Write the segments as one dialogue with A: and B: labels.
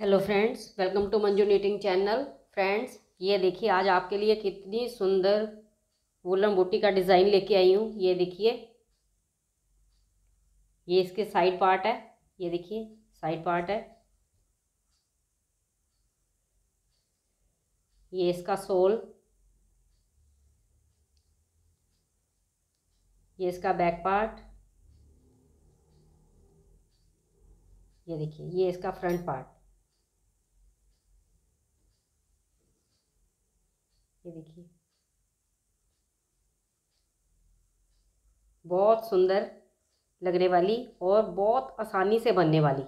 A: hello friends welcome to Manju knitting channel friends ये देखिए आज आपके लिए कितनी सुंदर वुलन बूटी का डिज़ाइन लेके आई हूँ ये देखिए ये इसके साइड पार्ट है ये देखिए साइड पार्ट है ये इसका सोल ये इसका बैक पार्ट ये देखिए ये इसका फ्रंट पार्ट ये देखिए बहुत सुंदर लगने वाली और बहुत आसानी से बनने वाली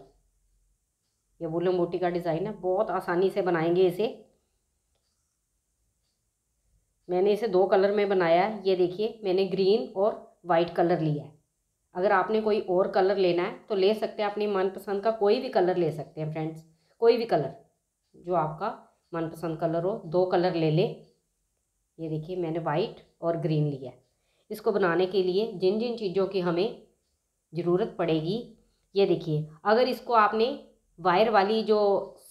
A: ये बुलम मोटी का डिज़ाइन है बहुत आसानी से बनाएंगे इसे मैंने इसे दो कलर में बनाया है ये देखिए मैंने ग्रीन और वाइट कलर लिया है अगर आपने कोई और कलर लेना है तो ले सकते हैं अपनी मनपसंद का कोई भी कलर ले सकते हैं फ्रेंड्स कोई भी कलर जो आपका मनपसंद कलर हो दो कलर ले ले ये देखिए मैंने वाइट और ग्रीन लिया इसको बनाने के लिए जिन जिन चीज़ों की हमें ज़रूरत पड़ेगी ये देखिए अगर इसको आपने वायर वाली जो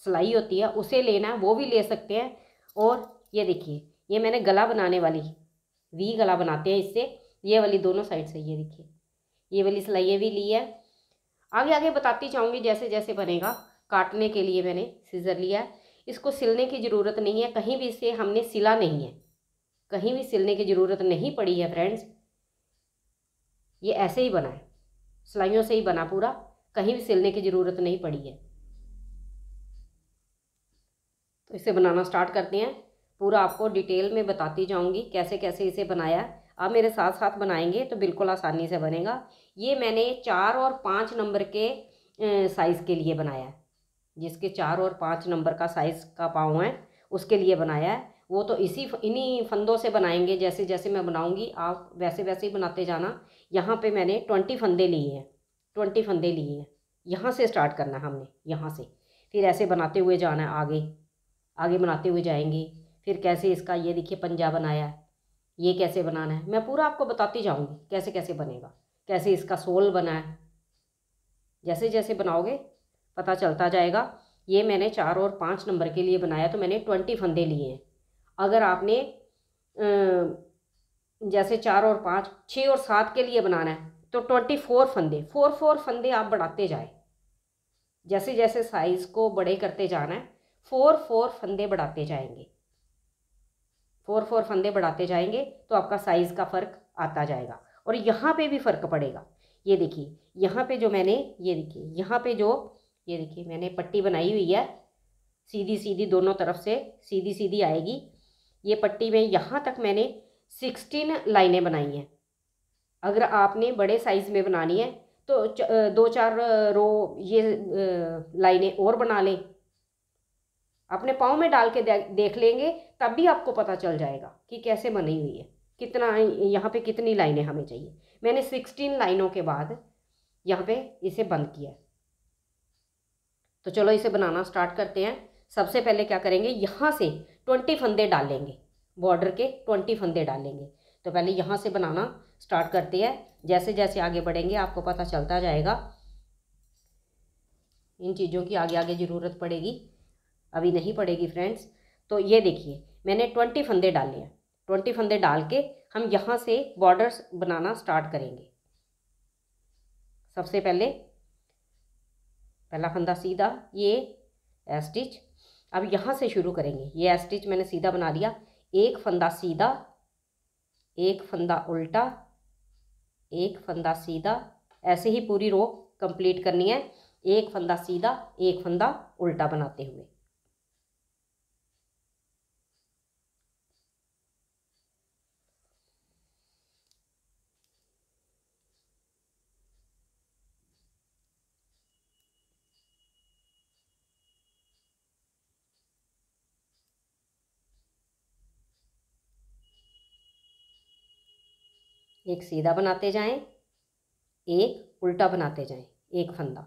A: सिलाई होती है उसे लेना है वो भी ले सकते हैं और ये देखिए ये मैंने गला बनाने वाली वी गला बनाते हैं इससे ये वाली दोनों साइड से ये देखिए ये वाली सिलाई भी ली है आगे आगे बताती चाहूँगी जैसे जैसे बनेगा काटने के लिए मैंने सीज़र लिया है इसको सिलने की ज़रूरत नहीं है कहीं भी इसे हमने सिला नहीं है कहीं भी सिलने की ज़रूरत नहीं पड़ी है फ्रेंड्स ये ऐसे ही बना है सिलाइयों से ही बना पूरा कहीं भी सिलने की ज़रूरत नहीं पड़ी है तो इसे बनाना स्टार्ट करते हैं पूरा आपको डिटेल में बताती जाऊंगी कैसे कैसे इसे बनाया आप मेरे साथ साथ बनाएंगे तो बिल्कुल आसानी से बनेगा ये मैंने चार और पाँच नंबर के साइज़ के लिए बनाया है जिसके चार और पाँच नंबर का साइज़ का पाँव है उसके लिए बनाया है वो तो इसी इन्हीं फंदों से बनाएंगे जैसे जैसे मैं बनाऊंगी आप वैसे वैसे ही बनाते जाना यहाँ पे मैंने ट्वेंटी फंदे लिए हैं ट्वेंटी फंदे लिए हैं यहाँ से स्टार्ट करना है हमने यहाँ से फिर ऐसे बनाते हुए जाना है आगे आगे बनाते हुए जाएंगे फिर कैसे इसका ये देखिए पंजा बनाया है ये कैसे बनाना है मैं पूरा आपको बताती जाऊँगी कैसे कैसे बनेगा कैसे इसका सोल बना है जैसे जैसे बनाओगे पता चलता जाएगा ये मैंने चार और पाँच नंबर के लिए बनाया तो मैंने ट्वेंटी फंदे लिए हैं अगर आपने जैसे चार और पाँच छः और सात के लिए बनाना है तो ट्वेंटी फोर फंदे फोर फोर फंदे आप बढ़ाते जाए जैसे जैसे साइज़ को बड़े करते जाना है फोर फोर फंदे बढ़ाते जाएंगे फोर फोर फंदे बढ़ाते जाएंगे तो आपका साइज़ का फ़र्क आता जाएगा और यहाँ पे भी फ़र्क पड़ेगा ये देखिए यहाँ पे जो मैंने ये देखिए यहाँ पे जो ये देखिए मैंने पट्टी बनाई हुई है सीधी सीधी दोनों तरफ से सीधी सीधी आएगी ये पट्टी में यहाँ तक मैंने सिक्सटीन लाइनें बनाई हैं अगर आपने बड़े साइज़ में बनानी है तो च, दो चार रो ये लाइनें और बना लें अपने पाँव में डाल के देख लेंगे तब भी आपको पता चल जाएगा कि कैसे बनी हुई है कितना यहाँ पे कितनी लाइनें हमें चाहिए मैंने सिक्सटीन लाइनों के बाद यहाँ पे इसे बंद किया तो चलो इसे बनाना स्टार्ट करते हैं सबसे पहले क्या करेंगे यहाँ से ट्वेंटी फंदे डालेंगे बॉर्डर के ट्वेंटी फंदे डालेंगे तो पहले यहाँ से बनाना स्टार्ट करते हैं जैसे जैसे आगे बढ़ेंगे आपको पता चलता जाएगा इन चीज़ों की आगे आगे ज़रूरत पड़ेगी अभी नहीं पड़ेगी फ्रेंड्स तो ये देखिए मैंने ट्वेंटी फंदे डाले हैं ट्वेंटी फंदे डाल के हम यहाँ से बॉर्डर्स बनाना स्टार्ट करेंगे सबसे पहले पहला फंदा सीधा ये स्टिच अब यहाँ से शुरू करेंगे ये स्टिच मैंने सीधा बना लिया एक फंदा सीधा एक फंदा उल्टा एक फंदा सीधा ऐसे ही पूरी रो कंप्लीट करनी है एक फंदा सीधा एक फंदा उल्टा बनाते हुए एक सीधा बनाते जाएं एक उल्टा बनाते जाएं एक फंदा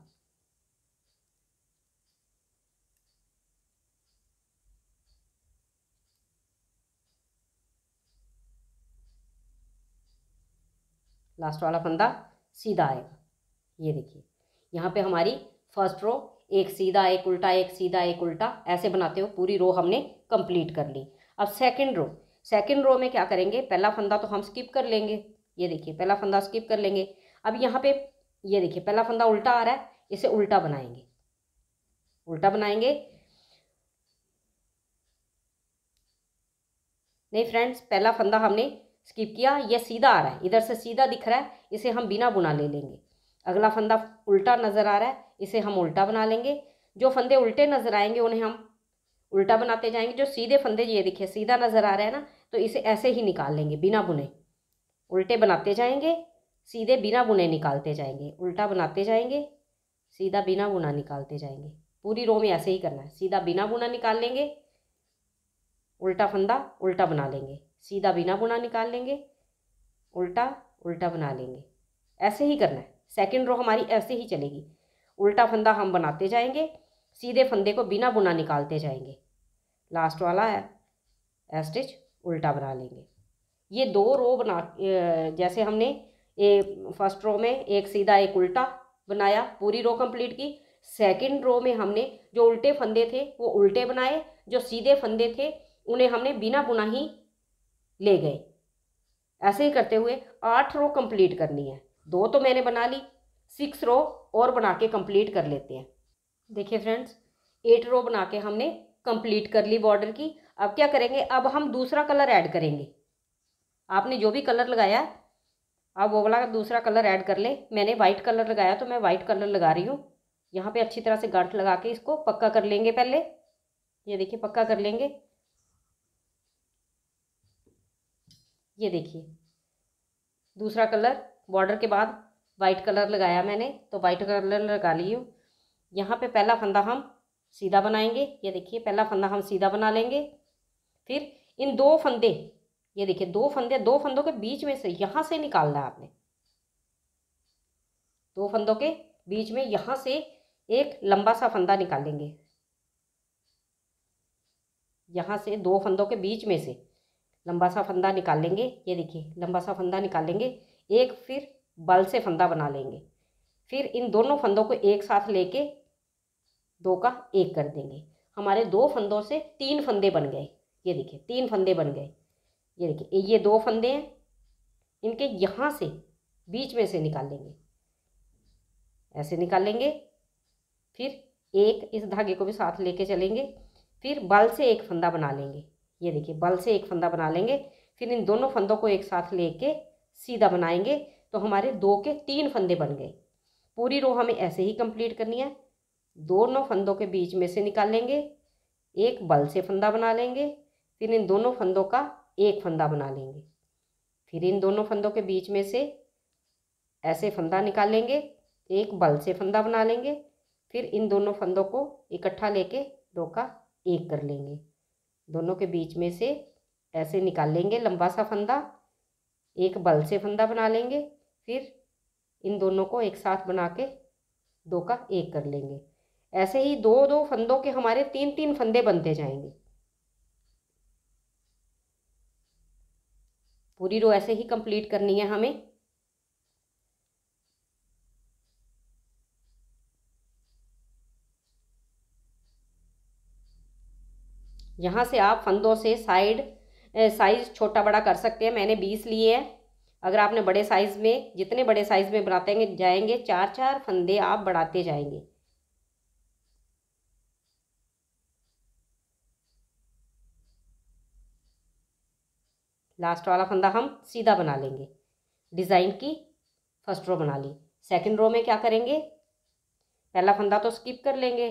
A: लास्ट वाला फंदा सीधा आएगा ये देखिए यहाँ पे हमारी फर्स्ट रो एक सीधा एक उल्टा एक सीधा एक उल्टा ऐसे बनाते हो पूरी रो हमने कंप्लीट कर ली अब सेकंड रो सेकंड रो में क्या करेंगे पहला फंदा तो हम स्किप कर लेंगे ये देखिए पहला फंदा स्किप कर लेंगे अब यहाँ पे ये देखिए पहला फंदा उल्टा आ रहा है इसे उल्टा बनाएंगे उल्टा बनाएंगे नहीं फ्रेंड्स पहला फंदा हमने स्किप किया ये सीधा आ रहा है इधर से सीधा दिख रहा है इसे हम बिना बुना ले लेंगे अगला फंदा उल्टा नज़र आ रहा है इसे हम उल्टा बना लेंगे जो फंदे उल्टे नज़र आएंगे उन्हें हम उल्टा बनाते जाएंगे जो सीधे फंदे ये दिखे सीधा नज़र आ रहा है ना तो इसे ऐसे ही निकाल लेंगे बिना बुने उल्टे बनाते जाएंगे सीधे बिना बुने निकालते जाएंगे उल्टा बनाते जाएंगे सीधा बिना बुना निकालते जाएंगे पूरी रो में ऐसे ही करना है सीधा बिना बुना निकाल लेंगे उल्टा फंदा उल्टा बना लेंगे सीधा बिना बुना निकाल लेंगे उल्टा उल्टा बना लेंगे ऐसे ही करना है सेकेंड रो हमारी ऐसे ही चलेगी उल्टा फंदा हम बनाते जाएंगे सीधे फंदे को बिना बुना निकालते जाएंगे लास्ट वाला है एस्टिच उल्टा बना लेंगे ये दो रो बना जैसे हमने ए फर्स्ट रो में एक सीधा एक उल्टा बनाया पूरी रो कंप्लीट की सेकंड रो में हमने जो उल्टे फंदे थे वो उल्टे बनाए जो सीधे फंदे थे उन्हें हमने बिना बुना ही ले गए ऐसे ही करते हुए आठ रो कंप्लीट करनी है दो तो मैंने बना ली सिक्स रो और बना के कंप्लीट कर लेते हैं देखिए फ्रेंड्स एट रो बना के हमने कंप्लीट कर ली बॉर्डर की अब क्या करेंगे अब हम दूसरा कलर ऐड करेंगे आपने जो भी कलर लगाया आप वो वाला दूसरा कलर ऐड कर ले मैंने वाइट कलर लगाया तो मैं वाइट कलर लगा रही हूँ यहाँ पे अच्छी तरह से गांठ लगा के इसको पक्का कर लेंगे पहले ये देखिए पक्का कर लेंगे ये देखिए दूसरा कलर बॉर्डर के बाद वाइट कलर लगाया मैंने तो वाइट कलर लगा ली हूँ यहाँ पे पहला फंदा हम सीधा बनाएंगे ये देखिए पहला फंदा हम सीधा बना लेंगे फिर इन दो फंदे ये देखिए दो फंदे दो फंदों के बीच में से यहाँ से निकालना है आपने दो फंदों के बीच में यहाँ से एक लंबा सा फंदा निकालेंगे यहाँ से दो फंदों के बीच में से लंबा सा फंदा निकाल लेंगे ये देखिए लंबा सा फंदा निकाल लेंगे एक फिर बल से फंदा बना लेंगे फिर इन दोनों फंदों को एक साथ लेके दो का एक कर देंगे हमारे दो फंदों से तीन फंदे बन गए ये देखिए तीन फंदे बन गए ये देखिए ये दो फंदे हैं इनके यहाँ से बीच में से निकाल लेंगे ऐसे निकाल लेंगे फिर एक इस धागे को भी साथ लेके चलेंगे फिर बल से एक फंदा बना लेंगे ये देखिए बल से एक फंदा बना लेंगे फिर इन दोनों फंदों को एक साथ लेके सीधा बनाएंगे तो हमारे दो के तीन फंदे बन गए पूरी रो हमें ऐसे ही कंप्लीट करनी है दोनों फंदों के बीच में से निकाल लेंगे एक बल से फंदा बना लेंगे फिर इन दोनों फंदों का एक फंदा बना लेंगे फिर इन दोनों फंदों के बीच में से ऐसे फंदा निकालेंगे एक बल से फंदा बना लेंगे फिर इन दोनों फंदों को इकट्ठा लेके दो का एक कर लेंगे दोनों के बीच में से ऐसे निकाल लेंगे लंबा सा फंदा एक बल से फंदा बना लेंगे फिर इन दोनों को एक साथ बना के दो का एक कर लेंगे ऐसे ही दो दो फंदों के हमारे तीन तीन फंदे बनते जाएंगे पूरी रो ऐसे ही कंप्लीट करनी है हमें यहाँ से आप फंदों से साइड साइज़ छोटा बड़ा कर सकते हैं मैंने बीस लिए हैं अगर आपने बड़े साइज़ में जितने बड़े साइज़ में बनाते जाएंगे चार चार फंदे आप बढ़ाते जाएंगे लास्ट वाला फंदा हम सीधा बना लेंगे डिज़ाइन की फर्स्ट रो बना ली सेकंड रो में क्या करेंगे पहला फंदा तो स्किप कर लेंगे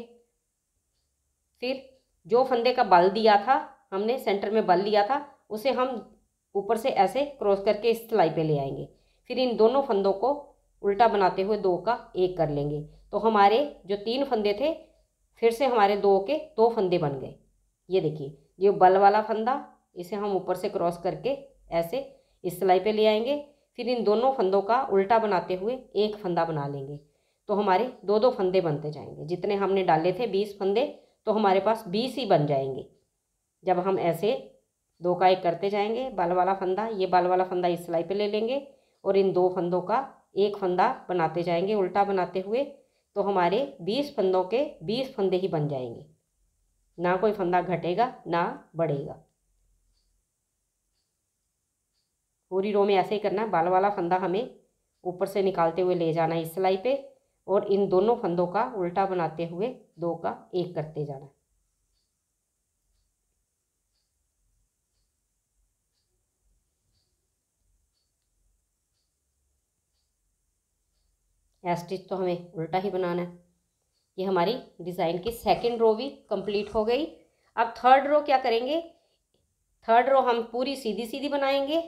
A: फिर जो फंदे का बल दिया था हमने सेंटर में बल लिया था उसे हम ऊपर से ऐसे क्रॉस करके इस सिलाई पे ले आएंगे फिर इन दोनों फंदों को उल्टा बनाते हुए दो का एक कर लेंगे तो हमारे जो तीन फंदे थे फिर से हमारे दो के दो फंदे बन गए ये देखिए ये बल वाला फंदा इसे हम ऊपर से क्रॉस करके ऐसे इस सिलाई पे ले आएंगे फिर इन दोनों फंदों का उल्टा बनाते हुए एक फंदा बना लेंगे तो हमारे दो दो फंदे बनते जाएंगे जितने हमने डाले थे बीस फंदे तो हमारे पास बीस ही बन जाएंगे जब हम ऐसे दो का एक करते जाएंगे बाल वाला फंदा ये बाल वाला फंदा इस सिलाई पर ले लेंगे और इन दो फंदों का एक फंदा बनाते जाएंगे उल्टा बनाते हुए तो हमारे बीस फंदों के बीस फंदे ही बन जाएंगे ना कोई फंदा घटेगा ना बढ़ेगा पूरी रो में ऐसे ही करना है बाल वाला फंदा हमें ऊपर से निकालते हुए ले जाना है इस सिलाई पे और इन दोनों फंदों का उल्टा बनाते हुए दो का एक करते जाना है स्टिच तो हमें उल्टा ही बनाना है ये हमारी डिज़ाइन की सेकंड रो भी कंप्लीट हो गई अब थर्ड रो क्या करेंगे थर्ड रो हम पूरी सीधी सीधी बनाएंगे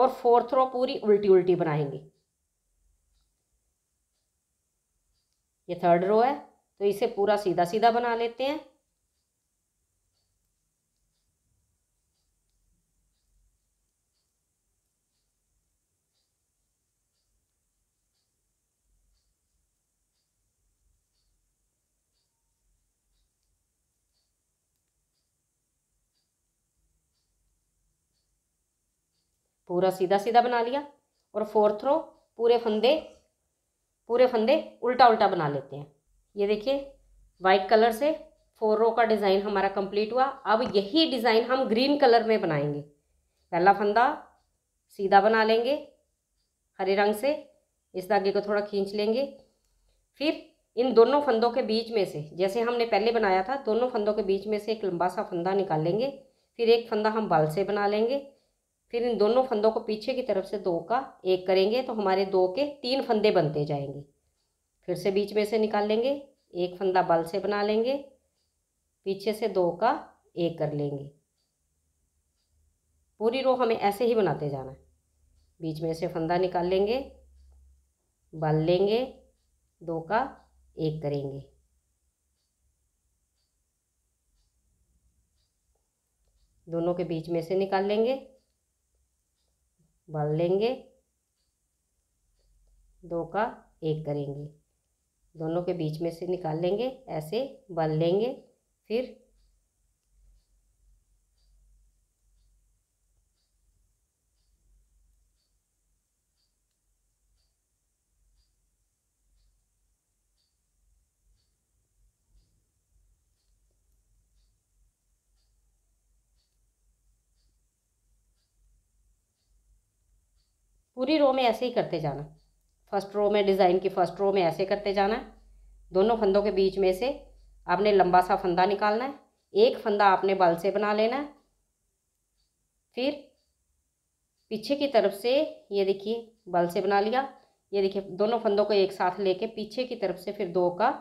A: और फोर्थ रो पूरी उल्टी उल्टी बनाएंगे ये थर्ड रो है तो इसे पूरा सीधा सीधा बना लेते हैं पूरा सीधा सीधा बना लिया और फोर्थ रो पूरे फंदे पूरे फंदे उल्टा उल्टा बना लेते हैं ये देखिए वाइट कलर से फोर रो का डिज़ाइन हमारा कंप्लीट हुआ अब यही डिज़ाइन हम ग्रीन कलर में बनाएंगे पहला फंदा सीधा बना लेंगे हरे रंग से इस धागे को थोड़ा खींच लेंगे फिर इन दोनों फंदों के बीच में से जैसे हमने पहले बनाया था दोनों फंदों के बीच में से एक लंबा सा फंदा निकाल लेंगे फिर एक फंदा हम बाल से बना लेंगे फिर इन दोनों फंदों को पीछे की तरफ से दो का एक करेंगे तो हमारे दो के तीन फंदे बनते जाएंगे फिर से बीच में से निकाल लेंगे एक फंदा बल से बना लेंगे पीछे से दो का एक कर लेंगे पूरी रो हमें ऐसे ही बनाते जाना है बीच में से फंदा निकाल लेंगे बल लेंगे दो का एक करेंगे दोनों के बीच में से निकाल लेंगे बल लेंगे दो का एक करेंगे दोनों के बीच में से निकाल लेंगे ऐसे बल लेंगे फिर पूरी रो में ऐसे ही करते जाना फर्स्ट रो में डिज़ाइन की फर्स्ट रो में ऐसे करते जाना है दोनों फंदों के बीच में से आपने लंबा सा फंदा निकालना है एक फंदा आपने बल से बना लेना है फिर पीछे की तरफ से ये देखिए बल से बना लिया ये देखिए दोनों फंदों को एक साथ लेके पीछे की तरफ से फिर दो का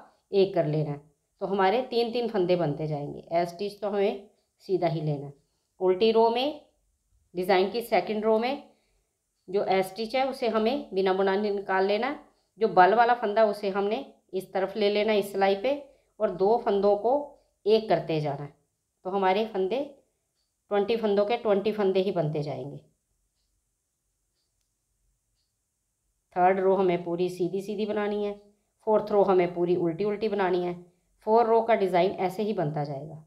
A: एक कर लेना है तो हमारे तीन तीन फंदे बनते जाएंगे एस स्टिच तो हमें सीधा ही लेना है उल्टी रो में डिज़ाइन की सेकंड रो में जो एस्टिच है उसे हमें बिना बुनाने निकाल लेना जो बल वाला फंदा उसे हमने इस तरफ ले लेना इस सिलाई पे और दो फंदों को एक करते जाना है तो हमारे फंदे ट्वेंटी फंदों के ट्वेंटी फंदे ही बनते जाएंगे थर्ड रो हमें पूरी सीधी सीधी बनानी है फोर्थ रो हमें पूरी उल्टी उल्टी बनानी है फोर रो का डिज़ाइन ऐसे ही बनता जाएगा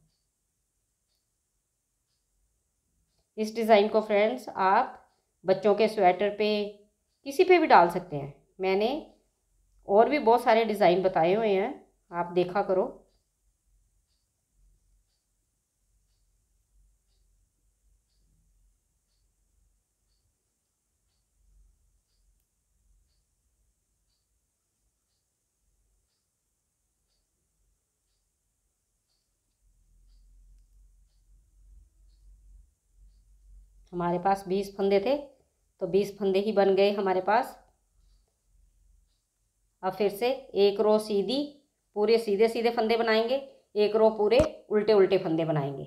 A: इस डिज़ाइन को फ्रेंड्स आप बच्चों के स्वेटर पे किसी पे भी डाल सकते हैं मैंने और भी बहुत सारे डिज़ाइन बताए हुए हैं आप देखा करो हमारे पास बीस फंदे थे तो बीस फंदे ही बन गए हमारे पास अब फिर से एक रो सीधी पूरे सीधे सीधे फंदे बनाएंगे एक रो पूरे उल्टे उल्टे फंदे बनाएंगे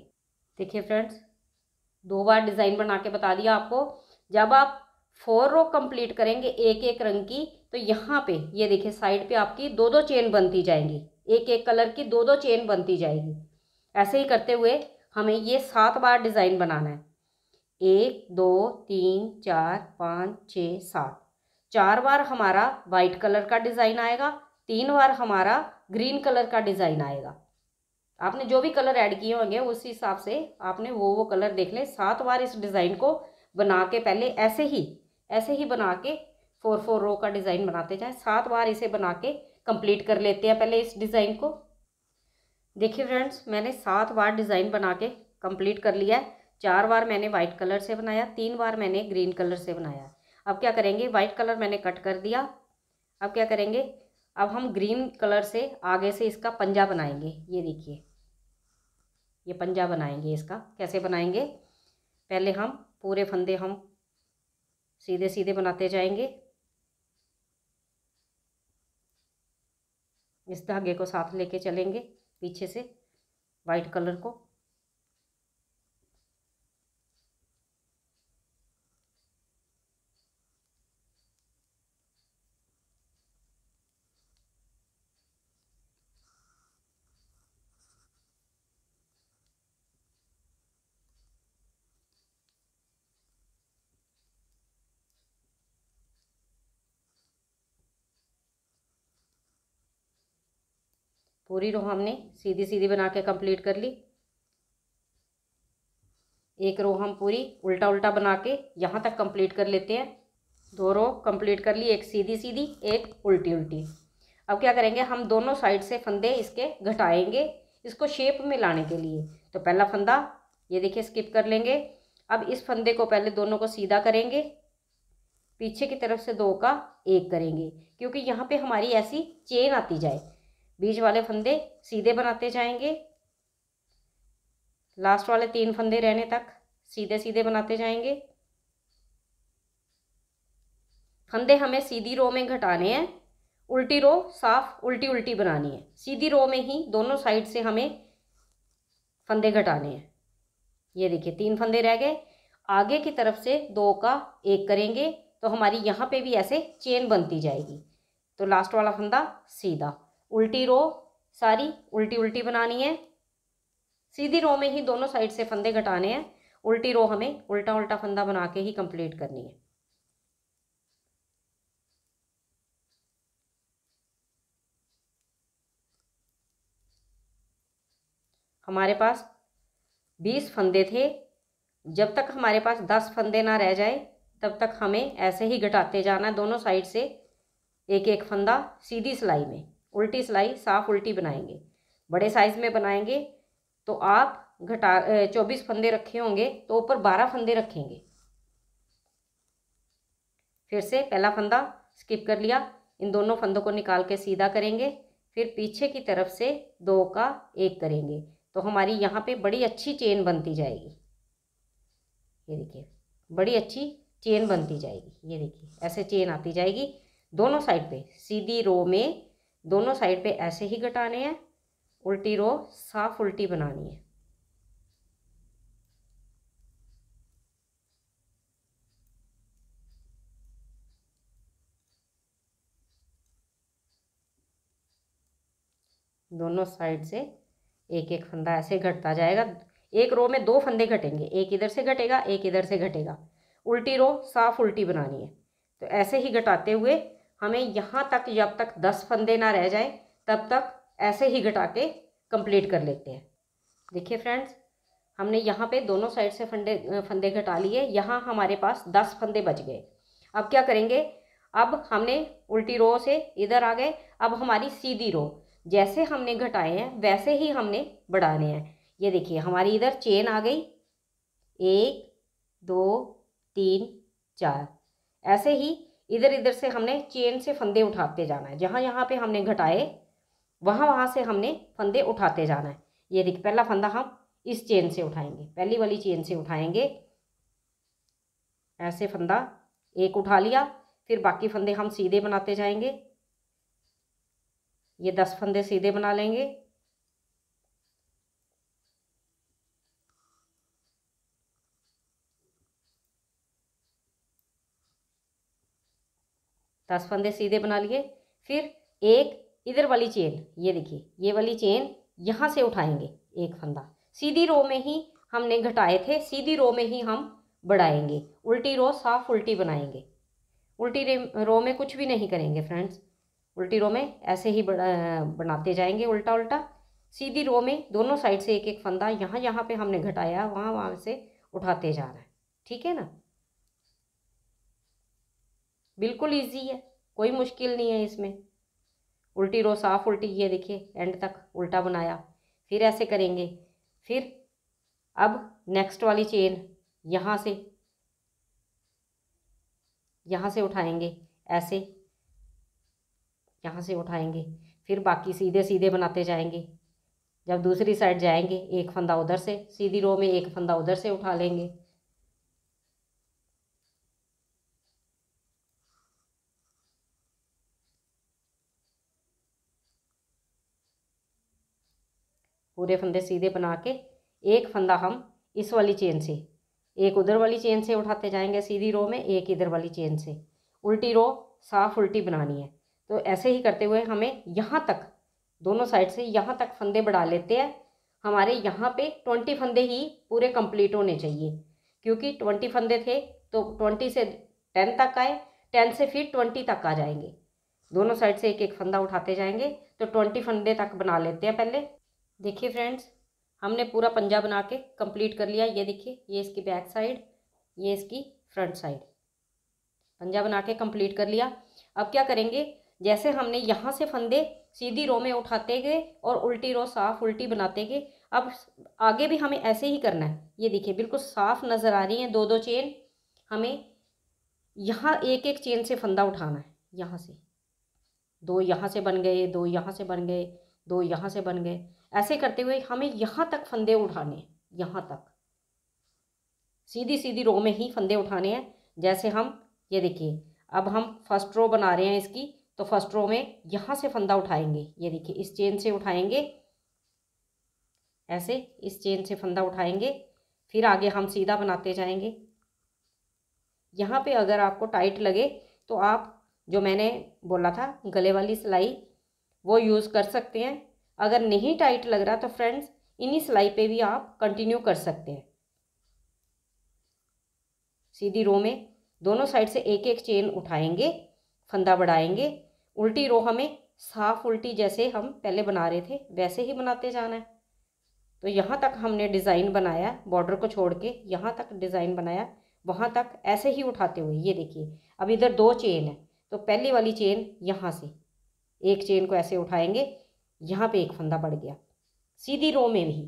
A: देखिए फ्रेंड्स दो बार डिज़ाइन बना के बता दिया आपको जब आप फोर रो कंप्लीट करेंगे एक एक रंग की तो यहाँ पे ये देखिए साइड पे आपकी दो दो चेन बनती जाएंगी एक एक कलर की दो दो चेन बनती जाएगी ऐसे ही करते हुए हमें ये सात बार डिज़ाइन बनाना है एक दो तीन चार पाँच छ सात चार बार हमारा वाइट कलर का डिज़ाइन आएगा तीन बार हमारा ग्रीन कलर का डिज़ाइन आएगा आपने जो भी कलर ऐड किए होंगे उस हिसाब से आपने वो वो कलर देख लें सात बार इस डिज़ाइन को बना के पहले ऐसे ही ऐसे ही बना के फोर फोर रो का डिज़ाइन बनाते जाएं सात बार इसे बना के कंप्लीट कर लेते हैं पहले इस डिज़ाइन को देखिए फ्रेंड्स मैंने सात बार डिज़ाइन बना के कंप्लीट कर लिया है चार बार मैंने वाइट कलर से बनाया तीन बार मैंने ग्रीन कलर से बनाया अब क्या करेंगे वाइट कलर मैंने कट कर दिया अब क्या करेंगे अब हम ग्रीन कलर से आगे से इसका पंजा बनाएंगे ये देखिए ये पंजा बनाएंगे इसका कैसे बनाएंगे पहले हम पूरे फंदे हम सीधे सीधे बनाते जाएंगे इस धागे को साथ लेके चलेंगे पीछे से वाइट कलर को पूरी रो हमने सीधी सीधी बना के कंप्लीट कर ली एक रो हम पूरी उल्टा उल्टा बना के यहाँ तक कंप्लीट कर लेते हैं दो रो कंप्लीट कर ली एक सीधी सीधी एक उल्टी उल्टी अब क्या करेंगे हम दोनों साइड से फंदे इसके घटाएंगे इसको शेप में लाने के लिए तो पहला फंदा ये देखिए स्किप कर लेंगे अब इस फंदे को पहले दोनों को सीधा करेंगे पीछे की तरफ से दो का एक करेंगे क्योंकि यहाँ पे हमारी ऐसी चेन आती जाए बीच वाले फंदे सीधे बनाते जाएंगे लास्ट वाले तीन फंदे रहने तक सीधे सीधे बनाते जाएंगे फंदे हमें सीधी रो में घटाने हैं उल्टी रो साफ उल्टी उल्टी बनानी है सीधी रो में ही दोनों साइड से हमें फंदे घटाने हैं ये देखिए तीन फंदे रह गए आगे की तरफ से दो का एक करेंगे तो हमारी यहाँ पे भी ऐसे चेन बनती जाएगी तो लास्ट वाला फंदा सीधा उल्टी रो सारी उल्टी उल्टी बनानी है सीधी रो में ही दोनों साइड से फंदे घटाने हैं उल्टी रो हमें उल्टा उल्टा फंदा बना के ही कंप्लीट करनी है हमारे पास बीस फंदे थे जब तक हमारे पास दस फंदे ना रह जाए तब तक हमें ऐसे ही घटाते जाना है दोनों साइड से एक एक फंदा सीधी सिलाई में उल्टी सिलाई साफ उल्टी बनाएंगे बड़े साइज़ में बनाएंगे तो आप घटा चौबीस फंदे रखे होंगे तो ऊपर बारह फंदे रखेंगे फिर से पहला फंदा स्किप कर लिया इन दोनों फंदों को निकाल के सीधा करेंगे फिर पीछे की तरफ से दो का एक करेंगे तो हमारी यहाँ पे बड़ी अच्छी चेन बनती जाएगी ये देखिए बड़ी अच्छी चेन बनती जाएगी ये देखिए ऐसे चेन आती जाएगी दोनों साइड पे सीधी रो में दोनों साइड पे ऐसे ही घटाने हैं उल्टी रो साफ उल्टी बनानी है दोनों साइड से एक एक फंदा ऐसे घटता जाएगा एक रो में दो फंदे घटेंगे एक इधर से घटेगा एक इधर से घटेगा उल्टी रो साफ उल्टी बनानी है तो ऐसे ही घटाते हुए हमें यहाँ तक जब तक दस फंदे ना रह जाएं तब तक ऐसे ही घटा के कंप्लीट कर लेते हैं देखिए फ्रेंड्स हमने यहाँ पे दोनों साइड से फंदे फंदे घटा लिए यहाँ हमारे पास दस फंदे बच गए अब क्या करेंगे अब हमने उल्टी रो से इधर आ गए अब हमारी सीधी रो जैसे हमने घटाए हैं वैसे ही हमने बढ़ाने हैं ये देखिए हमारी इधर चेन आ गई एक दो तीन चार ऐसे ही इधर इधर से हमने चेन से फंदे उठाते जाना है जहाँ यहाँ पे हमने घटाए वहाँ वहाँ से हमने फंदे उठाते जाना है ये देखिए पहला फंदा हम इस चेन से उठाएंगे पहली वाली चेन से उठाएंगे ऐसे फंदा एक उठा लिया फिर बाकी फंदे हम सीधे बनाते जाएंगे ये दस फंदे सीधे बना लेंगे दस फंदे सीधे बना लिए फिर एक इधर वाली चेन ये देखिए ये वाली चेन यहाँ से उठाएंगे एक फंदा सीधी रो में ही हमने घटाए थे सीधी रो में ही हम बढ़ाएंगे उल्टी रो साफ उल्टी बनाएंगे उल्टी रो में कुछ भी नहीं करेंगे फ्रेंड्स उल्टी रो में ऐसे ही बनाते जाएंगे उल्टा उल्टा सीधी रो में दोनों साइड से एक एक फंदा यहाँ यहाँ पे हमने घटाया वहाँ वहाँ से उठाते जाना है ठीक है ना बिल्कुल ईजी है कोई मुश्किल नहीं है इसमें उल्टी रो साफ उल्टी ये देखिए एंड तक उल्टा बनाया फिर ऐसे करेंगे फिर अब नेक्स्ट वाली चेन यहाँ से यहाँ से उठाएंगे ऐसे यहाँ से उठाएंगे फिर बाकी सीधे सीधे बनाते जाएंगे जब दूसरी साइड जाएंगे एक फंदा उधर से सीधी रो में एक फंदा उधर से उठा लेंगे पूरे फंदे सीधे बना के एक फंदा हम इस वाली चेन से एक उधर वाली चेन से उठाते जाएंगे सीधी रो में एक इधर वाली चेन से उल्टी रो साफ उल्टी बनानी है तो ऐसे ही करते हुए हमें यहाँ तक दोनों साइड से यहाँ तक फंदे बढ़ा लेते हैं हमारे यहाँ पे ट्वेंटी फंदे ही पूरे कंप्लीट होने चाहिए क्योंकि ट्वेंटी फंदे थे तो ट्वेंटी से टेन तक आए टेन से फिर ट्वेंटी तक आ जाएंगे दोनों साइड से एक एक फंदा उठाते जाएंगे तो ट्वेंटी फंदे तक बना लेते हैं पहले देखिए फ्रेंड्स हमने पूरा पंजा बना के कंप्लीट कर लिया ये देखिए ये इसकी बैक साइड ये इसकी फ्रंट साइड पंजा बना के कंप्लीट कर लिया अब क्या करेंगे जैसे हमने यहाँ से फंदे सीधी रो में उठाते गए और उल्टी रो साफ उल्टी बनाते गए अब आगे भी हमें ऐसे ही करना है ये देखिए बिल्कुल साफ नज़र आ रही हैं दो दो चेन हमें यहाँ एक एक चेन से फंदा उठाना है यहाँ से दो यहाँ से बन गए दो यहाँ से बन गए दो यहाँ से बन गए ऐसे करते हुए हमें यहाँ तक फंदे उठाने हैं यहाँ तक सीधी सीधी रो में ही फंदे उठाने हैं जैसे हम ये देखिए अब हम फर्स्ट रो बना रहे हैं इसकी तो फर्स्ट रो में यहाँ से फंदा उठाएंगे ये देखिए इस चेन से उठाएंगे ऐसे इस चेन से फंदा उठाएंगे फिर आगे हम सीधा बनाते जाएंगे यहाँ पे अगर आपको टाइट लगे तो आप जो मैंने बोला था गले वाली सिलाई वो यूज़ कर सकते हैं अगर नहीं टाइट लग रहा तो फ्रेंड्स इन्हीं सिलाई पे भी आप कंटिन्यू कर सकते हैं सीधी रो में दोनों साइड से एक एक चेन उठाएंगे फंदा बढ़ाएंगे उल्टी रो हमें साफ उल्टी जैसे हम पहले बना रहे थे वैसे ही बनाते जाना है तो यहाँ तक हमने डिज़ाइन बनाया बॉर्डर को छोड़ के यहाँ तक डिज़ाइन बनाया वहाँ तक ऐसे ही उठाते हुए ये देखिए अब इधर दो चेन है तो पहली वाली चेन यहाँ से एक चेन को ऐसे उठाएंगे यहाँ पे एक फंदा पड़ गया सीधी रो में भी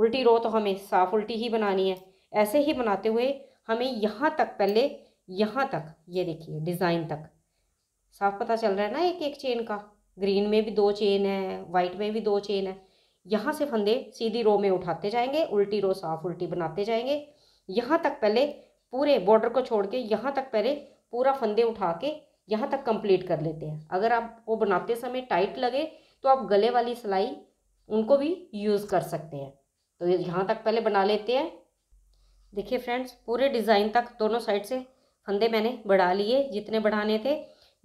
A: उल्टी रो तो हमें साफ उल्टी ही बनानी है ऐसे ही बनाते हुए हमें यहाँ तक पहले यहाँ तक ये देखिए डिज़ाइन तक साफ पता चल रहा है ना एक एक चेन का ग्रीन में भी दो चेन है वाइट में भी दो चेन है यहाँ से फंदे सीधी रो में उठाते जाएंगे उल्टी रो साफ उल्टी बनाते जाएंगे यहाँ तक पहले पूरे बॉर्डर को छोड़ के यहाँ तक पहले पूरा फंदे उठा के यहाँ तक कंप्लीट कर लेते हैं अगर आप वो बनाते समय टाइट लगे तो आप गले वाली सिलाई उनको भी यूज़ कर सकते हैं तो यहाँ तक पहले बना लेते हैं देखिए फ्रेंड्स पूरे डिज़ाइन तक दोनों साइड से फंदे मैंने बढ़ा लिए जितने बढ़ाने थे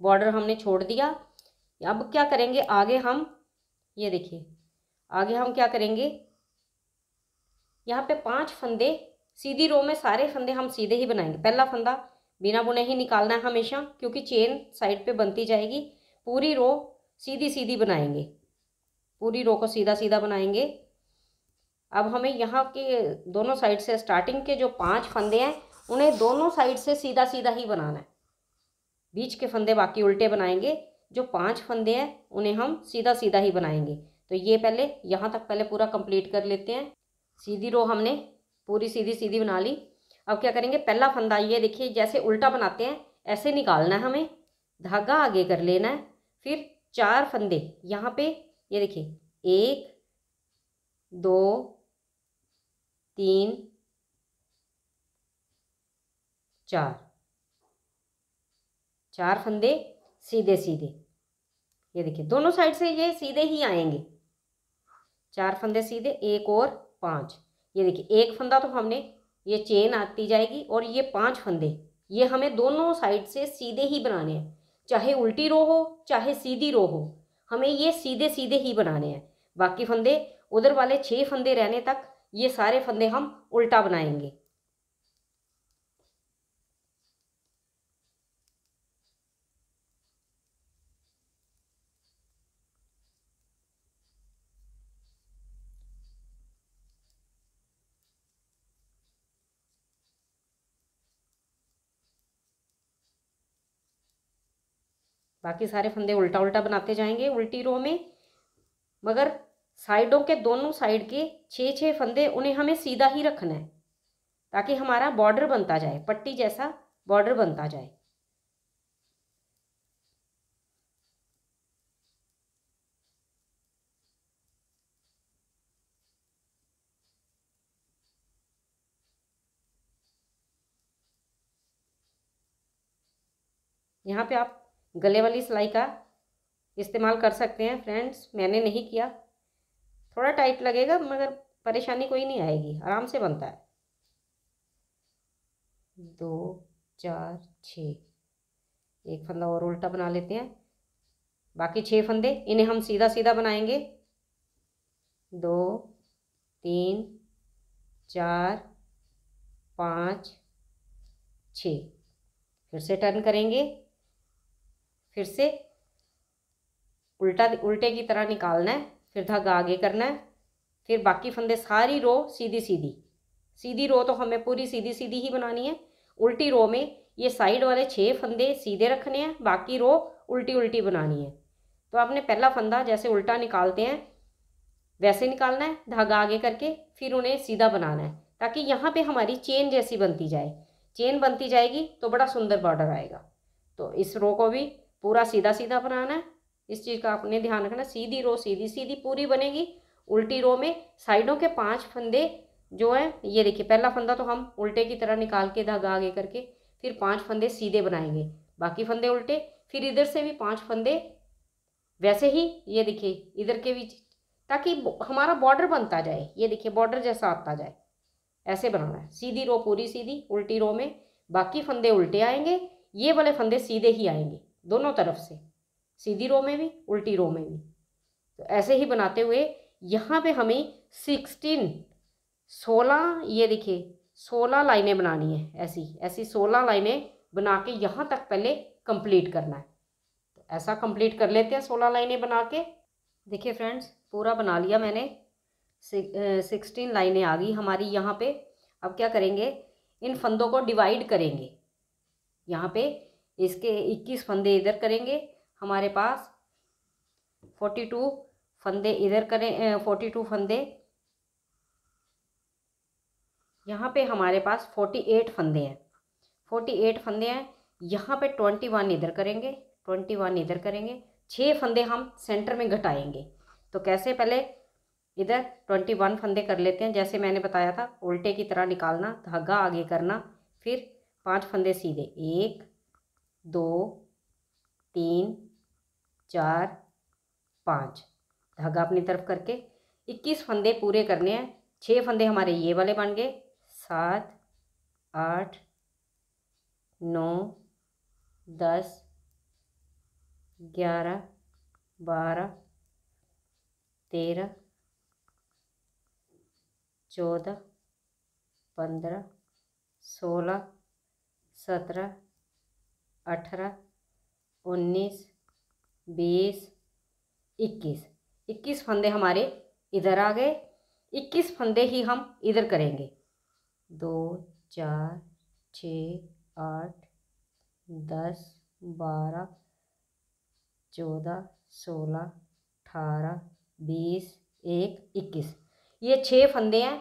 A: बॉर्डर हमने छोड़ दिया अब क्या करेंगे आगे हम ये देखिए आगे हम क्या करेंगे यहाँ पे पांच फंदे सीधी रो में सारे फंदे हम सीधे ही बनाएंगे पहला फंदा बिना बुने ही निकालना है हमेशा क्योंकि चेन साइड पे बनती जाएगी पूरी रो सीधी सीधी बनाएंगे पूरी रो को सीधा सीधा बनाएंगे अब हमें यहाँ के दोनों साइड से स्टार्टिंग के जो पांच फंदे हैं उन्हें दोनों साइड से सीधा सीधा ही बनाना है बीच के फंदे बाकी उल्टे बनाएंगे जो पांच फंदे हैं उन्हें हम सीधा सीधा ही बनाएंगे तो ये पहले यहाँ तक पहले पूरा कंप्लीट कर लेते हैं सीधी रो हमने पूरी सीधी सीधी बना ली अब क्या करेंगे पहला फंदा ये देखिए जैसे उल्टा बनाते हैं ऐसे निकालना है हमें धागा आगे कर लेना है फिर चार फंदे यहाँ पे ये देखिए एक दो तीन चार चार फंदे सीधे सीधे ये देखिए दोनों साइड से ये सीधे ही आएंगे चार फंदे सीधे एक और पांच ये देखिए एक फंदा तो हमने ये चेन आती जाएगी और ये पांच फंदे ये हमें दोनों साइड से सीधे ही बनाने हैं चाहे उल्टी रो हो चाहे सीधी रो हो हमें ये सीधे सीधे ही बनाने हैं बाकी फंदे उधर वाले छः फंदे रहने तक ये सारे फंदे हम उल्टा बनाएंगे बाकी सारे फंदे उल्टा उल्टा बनाते जाएंगे उल्टी रो में मगर साइडों के दोनों साइड के छः छः फंदे उन्हें हमें सीधा ही रखना है ताकि हमारा बॉर्डर बनता जाए पट्टी जैसा बॉर्डर बनता जाए यहाँ पे आप गले वाली सिलाई का इस्तेमाल कर सकते हैं फ्रेंड्स मैंने नहीं किया थोड़ा टाइट लगेगा मगर परेशानी कोई नहीं आएगी आराम से बनता है दो चार छ एक फंदा और उल्टा बना लेते हैं बाकी छः फंदे इन्हें हम सीधा सीधा बनाएंगे दो तीन चार पाँच छ फिर से टर्न करेंगे फिर से उल्टा उल्टे की तरह निकालना है फिर धागा आगे करना है फिर बाकी फंदे सारी रो सीधी सीधी सीधी रो तो हमें पूरी सीधी सीधी ही बनानी है उल्टी रो में ये साइड वाले छः फंदे सीधे रखने हैं बाकी रो उल्टी उल्टी बनानी है तो आपने पहला फंदा जैसे उल्टा निकालते हैं वैसे निकालना है धागा आगे करके फिर उन्हें सीधा बनाना है ताकि यहाँ पे हमारी चेन जैसी बनती जाए चेन बनती जाएगी तो बड़ा सुंदर बॉर्डर आएगा तो इस रो को भी पूरा सीधा सीधा बनाना है इस चीज़ का आपने ध्यान रखना सीधी रो सीधी सीधी पूरी बनेगी उल्टी रो में साइडों के पांच फंदे जो हैं ये देखिए पहला फंदा तो हम उल्टे की तरह निकाल के धागा आगे करके फिर पांच फंदे सीधे बनाएंगे बाकी फंदे उल्टे फिर इधर से भी पांच फंदे वैसे ही ये देखिए इधर के भी ताकि हमारा बॉर्डर बनता जाए ये देखिए बॉर्डर जैसा आता जाए ऐसे बनाना है सीधी रो पूरी सीधी उल्टी रो में बाकी फंदे उल्टे आएंगे ये वाले फंदे सीधे ही आएंगे दोनों तरफ से सीधी रो में भी उल्टी रो में भी तो ऐसे ही बनाते हुए यहाँ पे हमें सिक्सटीन सोलह ये देखिए सोलह लाइनें बनानी है ऐसी ऐसी सोलह लाइनें बना के यहाँ तक पहले कंप्लीट करना है तो ऐसा कंप्लीट कर लेते हैं सोलह लाइनें बना के देखिए फ्रेंड्स पूरा बना लिया मैंने सिक्सटीन लाइनें आ गई हमारी यहाँ पे अब क्या करेंगे इन फंदों को डिवाइड करेंगे यहाँ पे इसके 21 फंदे इधर करेंगे हमारे पास 42 फंदे इधर करें 42 फंदे यहाँ पे हमारे पास 48 फंदे हैं 48 फंदे हैं यहाँ पे 21 इधर करेंगे 21 इधर करेंगे छः फंदे हम सेंटर में घटाएंगे तो कैसे पहले इधर ट्वेंटी वन फंदे कर लेते हैं जैसे मैंने बताया था उल्टे की तरह निकालना धागा आगे करना फिर पांच फंदे सीधे एक दो तीन चार पाँच धागा अपनी तरफ करके इक्कीस फंदे पूरे करने हैं छः फंदे हमारे ये वाले बन गए सात आठ नौ दस ग्यारह बारह तेरह चौदह पंद्रह सोलह सत्रह अठारह उन्नीस बीस इक्कीस इक्कीस फंदे हमारे इधर आ गए इक्कीस फंदे ही हम इधर करेंगे दो चार छ आठ दस बारह चौदह सोलह अठारह बीस एक इक्कीस ये छः फंदे हैं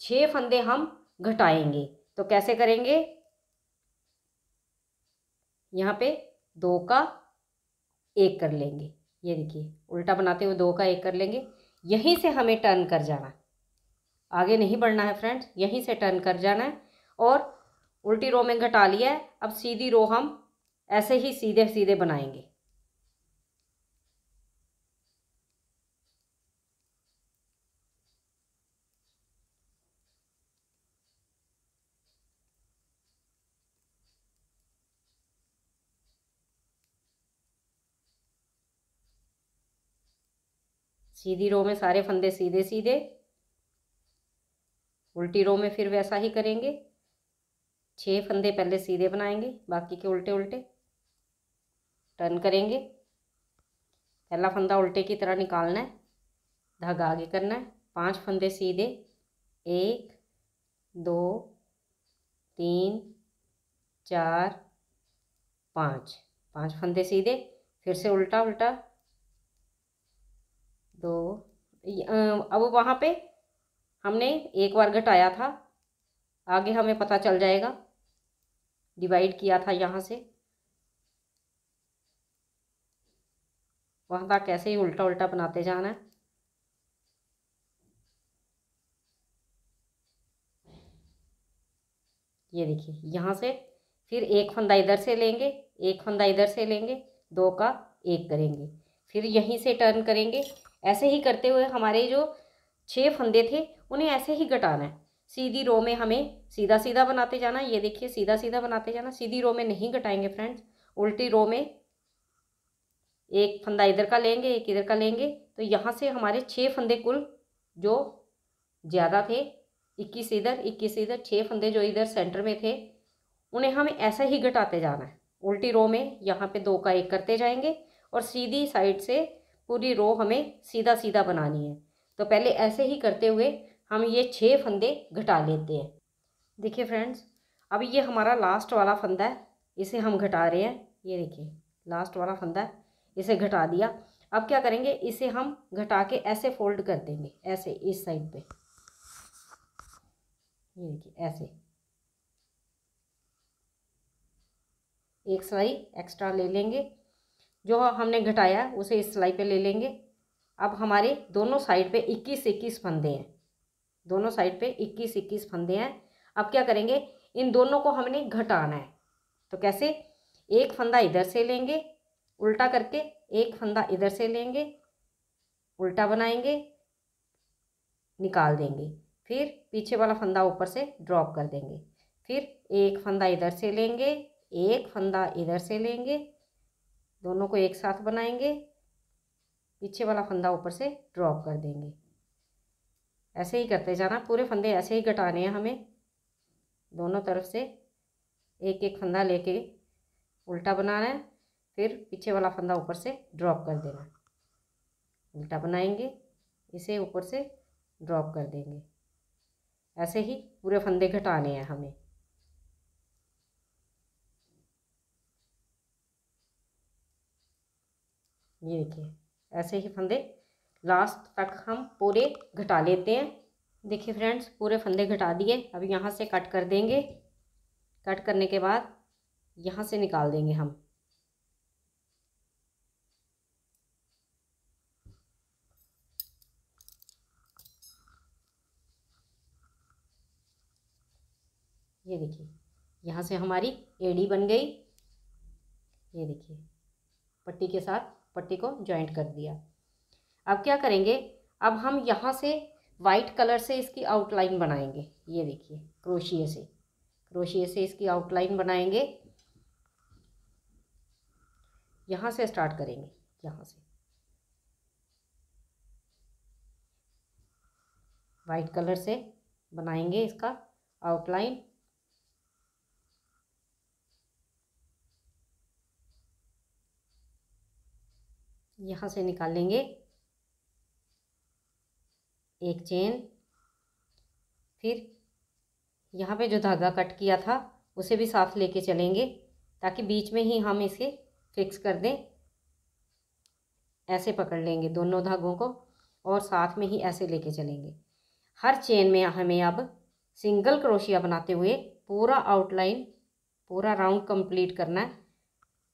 A: छः फंदे हम घटाएंगे तो कैसे करेंगे यहाँ पे दो का एक कर लेंगे ये देखिए उल्टा बनाते हुए दो का एक कर लेंगे यहीं से हमें टर्न कर जाना है आगे नहीं बढ़ना है फ्रेंड्स यहीं से टर्न कर जाना है और उल्टी रो में घटा लिया है अब सीधी रो हम ऐसे ही सीधे सीधे बनाएंगे सीधी रो में सारे फंदे सीधे सीधे उल्टी रो में फिर वैसा ही करेंगे छः फंदे पहले सीधे बनाएंगे बाकी के उल्टे उल्टे टर्न करेंगे पहला फंदा उल्टे की तरह निकालना है धागा आगे करना है पांच फंदे सीधे एक दो तीन चार पाँच पांच फंदे सीधे फिर से उल्टा उल्टा दो तो अब वहाँ पे हमने एक बार घटाया था आगे हमें पता चल जाएगा डिवाइड किया था यहाँ से वहाँ तक कैसे ही उल्टा उल्टा बनाते जाना है ये देखिए यहाँ से फिर एक फंदा इधर से लेंगे एक फंदा इधर से लेंगे दो का एक करेंगे फिर यहीं से टर्न करेंगे ऐसे ही करते हुए हमारे जो छः फंदे थे उन्हें ऐसे ही घटाना है सीधी रो में हमें सीधा सीधा बनाते जाना ये देखिए सीधा सीधा बनाते जाना सीधी रो में नहीं घटाएंगे फ्रेंड्स उल्टी रो में एक फंदा इधर का लेंगे एक इधर का लेंगे तो यहाँ से हमारे छः फंदे कुल जो ज़्यादा थे इक्कीस इधर इक्कीस इधर छः फंदे जो इधर सेंटर में थे उन्हें हमें ऐसा ही घटाते जाना है उल्टी रो में यहाँ पे दो का एक करते जाएंगे और सीधी साइड से पूरी रो हमें सीधा सीधा बनानी है तो पहले ऐसे ही करते हुए हम ये छः फंदे घटा लेते हैं देखिए फ्रेंड्स अब ये हमारा लास्ट वाला फंदा है इसे हम घटा रहे हैं ये देखिए लास्ट वाला फंदा है इसे घटा दिया अब क्या करेंगे इसे हम घटा के ऐसे फोल्ड कर देंगे ऐसे इस साइड पे ये देखिए ऐसे एक सिलाई एक्स्ट्रा ले लेंगे जो हमने घटाया उसे इस सिलाई पे ले लेंगे अब हमारे दोनों साइड पे इक्कीस इक्कीस फंदे हैं दोनों साइड पे इक्कीस इक्कीस फंदे हैं अब क्या करेंगे इन दोनों को हमने घटाना है तो कैसे एक फंदा इधर से लेंगे उल्टा करके एक फंदा इधर से लेंगे उल्टा बनाएंगे निकाल देंगे फिर पीछे वाला फंदा ऊपर से ड्रॉप कर देंगे फिर एक फंदा इधर से लेंगे एक फंदा इधर से लेंगे दोनों को एक साथ बनाएंगे पीछे वाला फंदा ऊपर से ड्रॉप कर देंगे ऐसे ही करते जाना पूरे फंदे ऐसे ही घटाने हैं हमें दोनों तरफ से एक एक फंदा लेके उल्टा बनाना है फिर पीछे वाला फंदा ऊपर से ड्रॉप कर देना उल्टा बनाएंगे इसे ऊपर से ड्रॉप कर देंगे ऐसे ही पूरे फंदे घटाने हैं हमें ये देखिए ऐसे ही फंदे लास्ट तक हम पूरे घटा लेते हैं देखिए फ्रेंड्स पूरे फंदे घटा दिए अब यहाँ से कट कर देंगे कट करने के बाद यहाँ से निकाल देंगे हम ये देखिए यहाँ से हमारी एड़ी बन गई ये देखिए पट्टी के साथ पट्टी को ज्वाइंट कर दिया अब क्या करेंगे अब हम यहाँ से वाइट कलर से इसकी आउटलाइन बनाएंगे ये देखिए क्रोशिए से क्रोशिए से इसकी आउटलाइन बनाएंगे यहाँ से स्टार्ट करेंगे यहाँ से वाइट कलर से बनाएंगे इसका आउटलाइन यहाँ से निकाल लेंगे एक चेन फिर यहाँ पे जो धागा कट किया था उसे भी साथ लेके चलेंगे ताकि बीच में ही हम इसे फिक्स कर दें ऐसे पकड़ लेंगे दोनों धागों को और साथ में ही ऐसे लेके चलेंगे हर चेन में हमें अब सिंगल क्रोशिया बनाते हुए पूरा आउटलाइन पूरा राउंड कंप्लीट करना है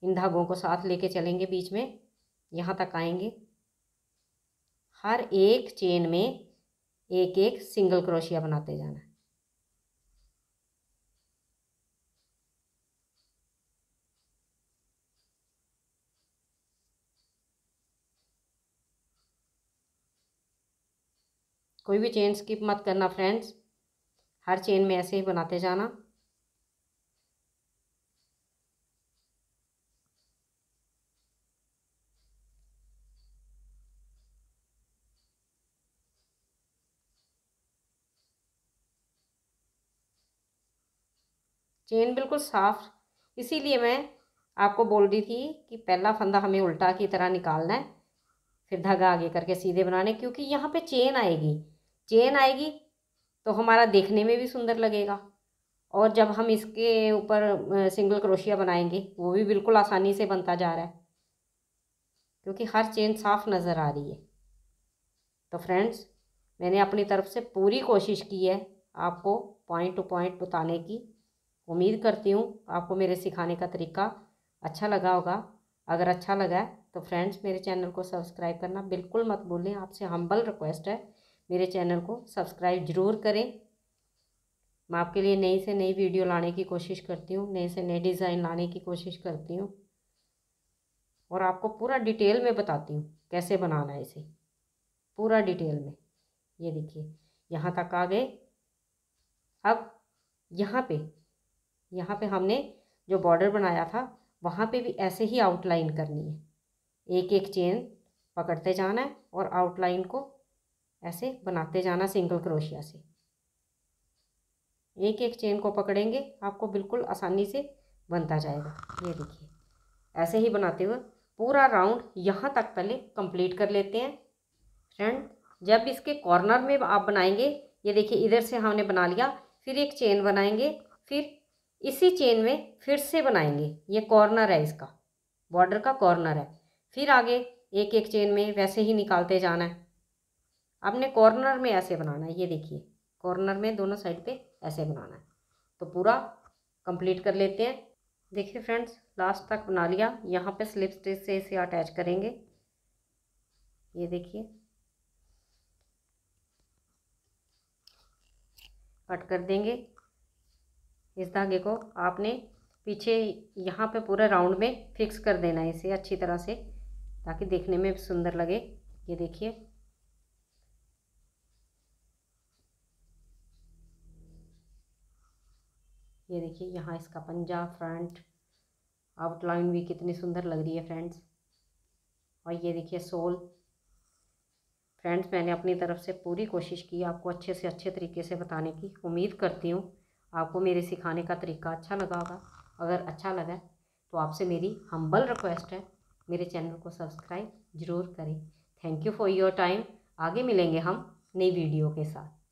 A: इन धागों को साथ लेके चलेंगे बीच में यहाँ तक आएंगे हर एक चेन में एक एक सिंगल क्रोशिया बनाते जाना है कोई भी चेन स्किप मत करना फ्रेंड्स हर चेन में ऐसे ही बनाते जाना चेन बिल्कुल साफ इसीलिए मैं आपको बोल रही थी कि पहला फंदा हमें उल्टा की तरह निकालना है फिर धागा आगे करके सीधे बनाने क्योंकि यहाँ पे चेन आएगी चेन आएगी तो हमारा देखने में भी सुंदर लगेगा और जब हम इसके ऊपर सिंगल क्रोशिया बनाएंगे वो भी बिल्कुल आसानी से बनता जा रहा है क्योंकि हर चेन साफ नज़र आ रही है तो फ्रेंड्स मैंने अपनी तरफ से पूरी कोशिश की है आपको पॉइंट टू पॉइंट बताने की उम्मीद करती हूँ आपको मेरे सिखाने का तरीका अच्छा लगा होगा अगर अच्छा लगा तो फ्रेंड्स मेरे चैनल को सब्सक्राइब करना बिल्कुल मत भूलें आपसे हम्बल रिक्वेस्ट है मेरे चैनल को सब्सक्राइब ज़रूर करें मैं आपके लिए नई से नई वीडियो लाने की कोशिश करती हूँ नए से नए डिज़ाइन लाने की कोशिश करती हूँ और आपको पूरा डिटेल में बताती हूँ कैसे बनाना है इसे पूरा डिटेल में ये देखिए यहाँ तक आ गए अब यहाँ पे यहाँ पे हमने जो बॉर्डर बनाया था वहाँ पे भी ऐसे ही आउटलाइन करनी है एक एक चेन पकड़ते जाना है और आउटलाइन को ऐसे बनाते जाना सिंगल क्रोशिया से एक एक चेन को पकड़ेंगे आपको बिल्कुल आसानी से बनता जाएगा ये देखिए ऐसे ही बनाते हुए पूरा राउंड यहाँ तक पहले कंप्लीट कर लेते हैं फ्रेंड जब इसके कॉर्नर में आप बनाएंगे ये देखिए इधर से हमने बना लिया फिर एक चेन बनाएंगे फिर इसी चेन में फिर से बनाएंगे ये कॉर्नर है इसका बॉर्डर का कॉर्नर है फिर आगे एक एक चेन में वैसे ही निकालते जाना है आपने कॉर्नर में ऐसे बनाना है ये देखिए कॉर्नर में दोनों साइड पे ऐसे बनाना है तो पूरा कंप्लीट कर लेते हैं देखिए फ्रेंड्स लास्ट तक बना लिया यहाँ पे स्लिप स्टिच से इसे अटैच करेंगे ये देखिए कट कर देंगे इस धागे को आपने पीछे यहाँ पे पूरा राउंड में फिक्स कर देना है इसे अच्छी तरह से ताकि देखने में सुंदर लगे ये देखिए ये देखिए यहाँ इसका पंजा फ्रंट आउटलाइन भी कितनी सुंदर लग रही है फ्रेंड्स और ये देखिए सोल फ्रेंड्स मैंने अपनी तरफ से पूरी कोशिश की आपको अच्छे से अच्छे तरीके से बताने की उम्मीद करती हूँ आपको मेरे सिखाने का तरीका अच्छा लगा होगा अगर अच्छा लगा तो आपसे मेरी हम्बल रिक्वेस्ट है मेरे चैनल को सब्सक्राइब ज़रूर करें thank you for your time आगे मिलेंगे हम नई वीडियो के साथ